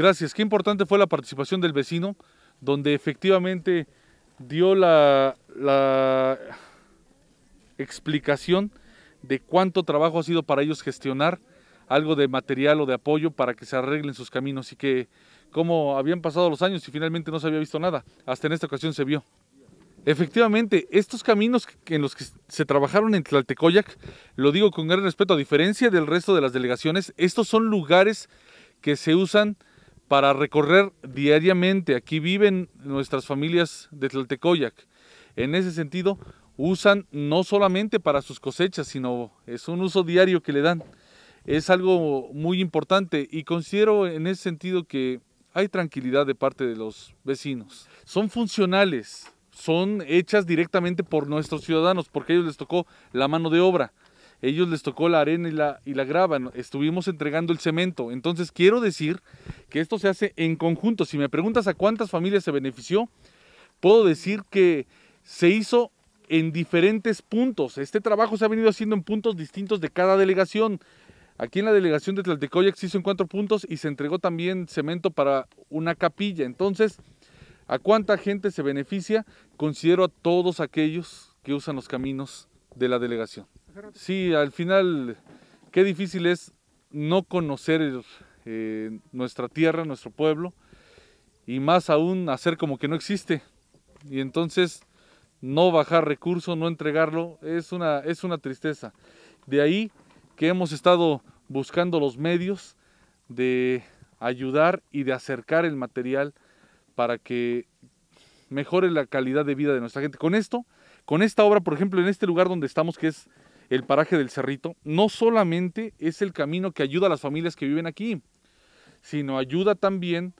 Gracias. Qué importante fue la participación del vecino, donde efectivamente dio la, explicación de cuánto trabajo ha sido para ellos gestionar algo de material o de apoyo para que se arreglen sus caminos y que como habían pasado los años y finalmente no se había visto nada. Hasta en esta ocasión se vio. Efectivamente, estos caminos en los que se trabajaron en Tlaltecoyac, lo digo con gran respeto, a diferencia del resto de las delegaciones, estos son lugares que se usan para recorrer diariamente. Aquí viven nuestras familias de Tlaltecoyac. En ese sentido, usan no solamente para sus cosechas, sino es un uso diario que le dan. Es algo muy importante y considero en ese sentido que hay tranquilidad de parte de los vecinos. Son funcionales, son hechas directamente por nuestros ciudadanos, porque a ellos les tocó la mano de obra ellos les tocó la arena y la, y estuvimos entregando el cemento. Entonces quiero decir que esto se hace en conjunto. Si me preguntas a cuántas familias se benefició, puedo decir que se hizo en diferentes puntos. Este trabajo se ha venido haciendo en puntos distintos de cada delegación. Aquí en la delegación de Tlaltecoya se hizo en cuatro puntos y se entregó también cemento para una capilla. Entonces, ¿a cuánta gente se beneficia? Considero a todos aquellos que usan los caminos de la delegación. Sí, al final, qué difícil es no conocer eh, nuestra tierra, nuestro pueblo, y más aún hacer como que no existe. Y entonces no bajar recursos, no entregarlo, es una, es una tristeza. De ahí que hemos estado buscando los medios de ayudar y de acercar el material para que mejore la calidad de vida de nuestra gente. Con esto, con esta obra, por ejemplo, en este lugar donde estamos, que es el paraje del Cerrito, no solamente es el camino que ayuda a las familias que viven aquí, sino ayuda también,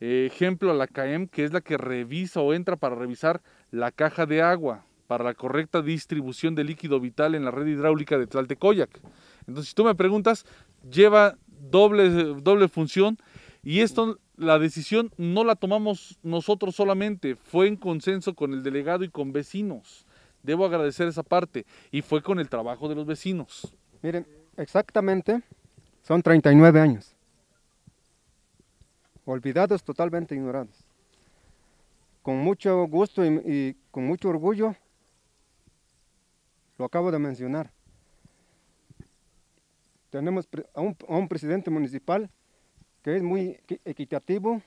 eh, ejemplo, a la CAEM, que es la que revisa o entra para revisar la caja de agua para la correcta distribución de líquido vital en la red hidráulica de Tlaltecoyac. Entonces, si tú me preguntas, lleva doble, doble función y esto la decisión no la tomamos nosotros solamente, fue en consenso con el delegado y con vecinos. Debo agradecer esa parte. Y fue con el trabajo de los vecinos. Miren, exactamente son 39 años. Olvidados, totalmente ignorados. Con mucho gusto y, con mucho orgullo lo acabo de mencionar. Tenemos a un, a un, presidente municipal que es muy equitativo,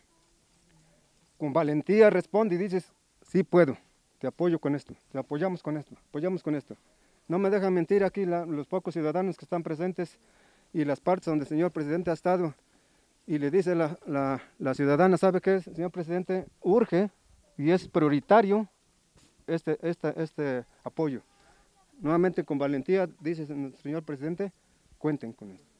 con valentía responde y dices, sí puedo te apoyo con esto, te apoyamos con esto, apoyamos con esto. No me dejan mentir aquí los pocos ciudadanos que están presentes y las partes donde el señor presidente ha estado. Y le dice la, la, ciudadana, ¿sabe qué, es? señor presidente? Urge y es prioritario este, este, este apoyo. Nuevamente con valentía, dice el señor presidente, cuenten con esto.